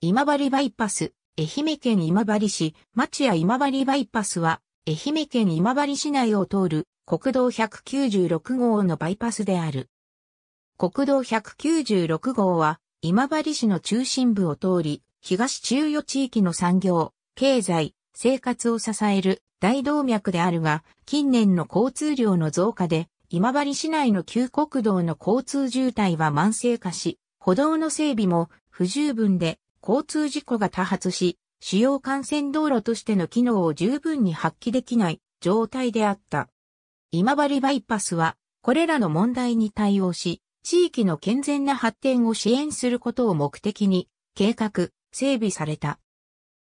今治バイパス、愛媛県今治市、町屋今治バイパスは、愛媛県今治市内を通る国道196号のバイパスである。国道196号は、今治市の中心部を通り、東中予地域の産業、経済、生活を支える大動脈であるが、近年の交通量の増加で、今治市内の旧国道の交通渋滞は慢性化し、歩道の整備も不十分で交通事故が多発し、主要幹線道路としての機能を十分に発揮できない状態であった。今治バイパスは、これらの問題に対応し、地域の健全な発展を支援することを目的に、計画、整備された。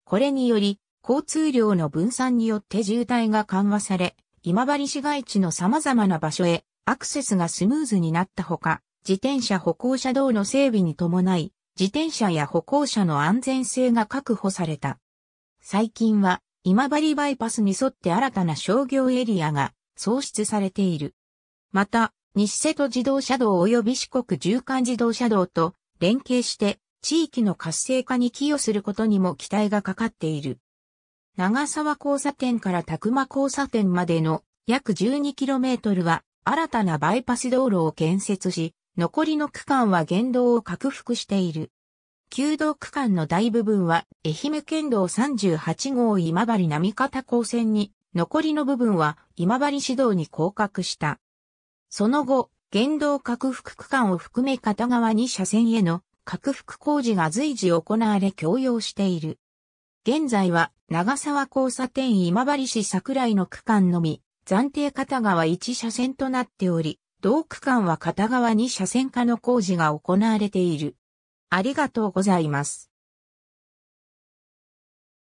これにより、交通量の分散によって渋滞が緩和され、今治市街地の様々な場所へアクセスがスムーズになったほか、自転車歩行者道の整備に伴い、自転車や歩行者の安全性が確保された。最近は今治バイパスに沿って新たな商業エリアが創出されている。また、西瀬戸自動車道及び四国縦貫自動車道と連携して地域の活性化に寄与することにも期待がかかっている。長沢交差点から宅間交差点までの約 12km は新たなバイパス道路を建設し、残りの区間は原道を拡幅している。旧道区間の大部分は愛媛県道38号今治並方高線に、残りの部分は今治市道に降格した。その後、原道拡幅区間を含め片側2車線への拡幅工事が随時行われ共用している。現在は長沢交差点今治市桜井の区間のみ、暫定片側1車線となっており、同区間は片側に車線化の工事が行われている。ありがとうございます。